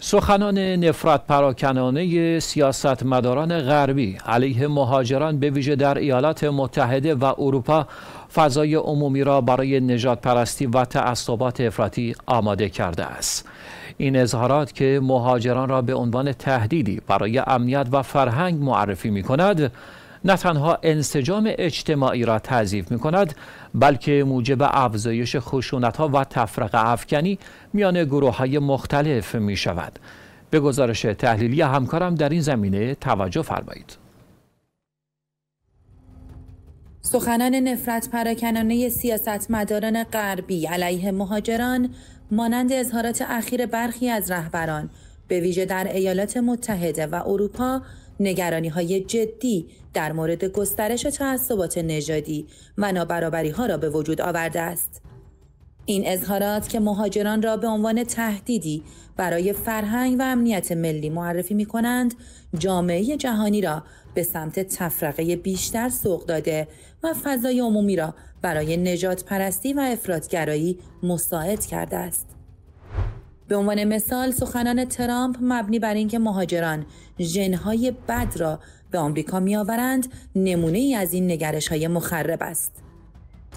سخنان نفرت پراکنانه سیاستمداران غربی علیه مهاجران به ویژه در ایالات متحده و اروپا فضای عمومی را برای نجات پرستی و تعصبات افراطی آماده کرده است. این اظهارات که مهاجران را به عنوان تهدیدی برای امنیت و فرهنگ معرفی می کند نه تنها انسجام اجتماعی را تضعیف می کند بلکه موجب افزایش خشونت ها و تفرق افکنی میان گروه های مختلف می شود به گزارش تحلیلی همکارم در این زمینه توجه فرمایید سخنان نفرت پراکنانه سیاستمداران غربی علیه مهاجران مانند اظهارات اخیر برخی از رهبران به ویژه در ایالات متحده و اروپا نگرانی های جدی در مورد گسترش تعصبات نژادی و نابرابری ها را به وجود آورده است. این اظهارات که مهاجران را به عنوان تهدیدی برای فرهنگ و امنیت ملی معرفی می کنند، جامعه جهانی را به سمت تفرقه بیشتر سوق داده و فضای عمومی را برای نجات پرستی و افرادگرایی مساعد کرده است. به عنوان مثال سخنان ترامپ مبنی بر اینکه مهاجران ژنهای بد را به آمریکا میآورند نمونه ای از این نگرش های مخرب است.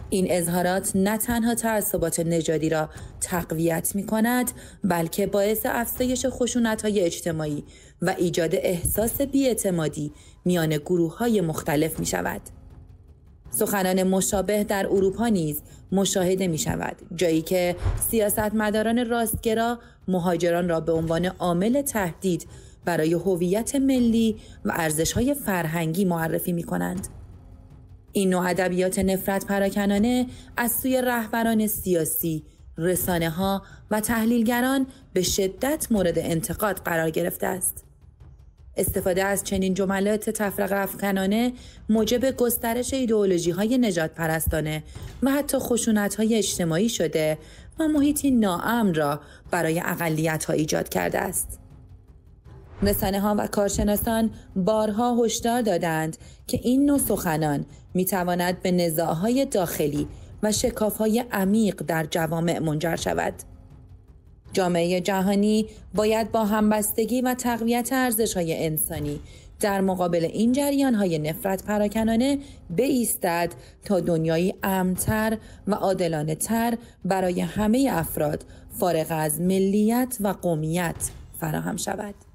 این اظهارات نه تنها تعصبات نژادی را تقویت می کند بلکه باعث افزایش خشونت های اجتماعی و ایجاد احساس بیاعتمادی میان گروه های مختلف می شود. سخنان مشابه در اروپا نیز مشاهده می شود جایی که سیاستمداران راستگرا مهاجران را به عنوان عامل تهدید برای هویت ملی و های فرهنگی معرفی می کنند. این نوع ادبیات نفرت پراکنانه از سوی رهبران سیاسی، رسانه ها و تحلیلگران به شدت مورد انتقاد قرار گرفته است. استفاده از چنین جملات تفرق افکنانه موجب گسترش ایدئولوژی های نجات پرستانه و حتی خشونت های اجتماعی شده و محیطی ناامن را برای اقلیت ها ایجاد کرده است. رسانه ها و کارشناسان بارها هشدار دادند که این نوع سخنان می به نزاهای داخلی و شکاف های عمیق در جوامع منجر شود. جامعه جهانی باید با همبستگی و تقویت های انسانی در مقابل این جریان های نفرت پراکنانه بیستد تا دنیایی امتر و عادلانه تر برای همه افراد فارغ از ملیت و قومیت فراهم شود.